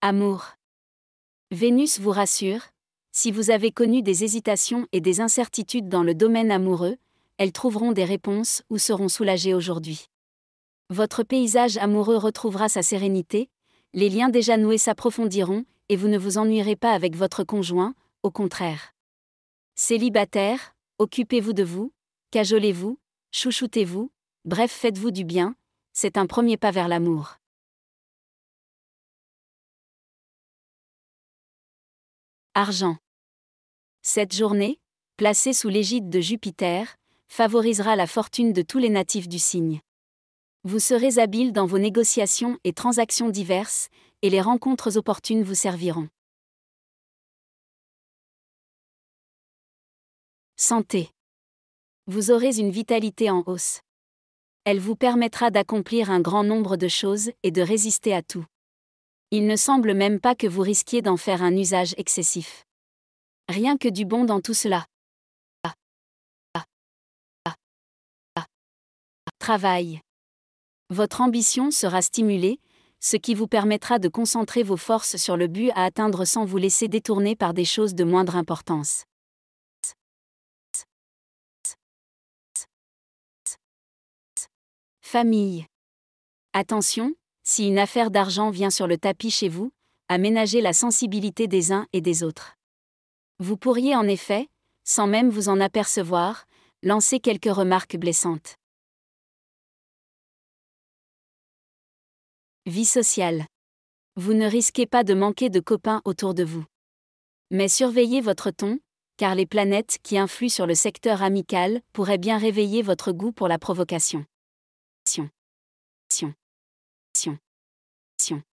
Amour. Vénus vous rassure, si vous avez connu des hésitations et des incertitudes dans le domaine amoureux, elles trouveront des réponses ou seront soulagées aujourd'hui. Votre paysage amoureux retrouvera sa sérénité, les liens déjà noués s'approfondiront, et vous ne vous ennuierez pas avec votre conjoint, au contraire. Célibataire, occupez-vous de vous, cajolez-vous, chouchoutez-vous, bref faites-vous du bien, c'est un premier pas vers l'amour. argent. Cette journée, placée sous l'égide de Jupiter, favorisera la fortune de tous les natifs du signe. Vous serez habile dans vos négociations et transactions diverses, et les rencontres opportunes vous serviront. Santé. Vous aurez une vitalité en hausse. Elle vous permettra d'accomplir un grand nombre de choses et de résister à tout. Il ne semble même pas que vous risquiez d'en faire un usage excessif. Rien que du bon dans tout cela. Travail. Votre ambition sera stimulée, ce qui vous permettra de concentrer vos forces sur le but à atteindre sans vous laisser détourner par des choses de moindre importance. Famille. Attention, si une affaire d'argent vient sur le tapis chez vous, aménagez la sensibilité des uns et des autres. Vous pourriez en effet, sans même vous en apercevoir, lancer quelques remarques blessantes. Vie sociale. Vous ne risquez pas de manquer de copains autour de vous. Mais surveillez votre ton, car les planètes qui influent sur le secteur amical pourraient bien réveiller votre goût pour la provocation. Sion. Sion.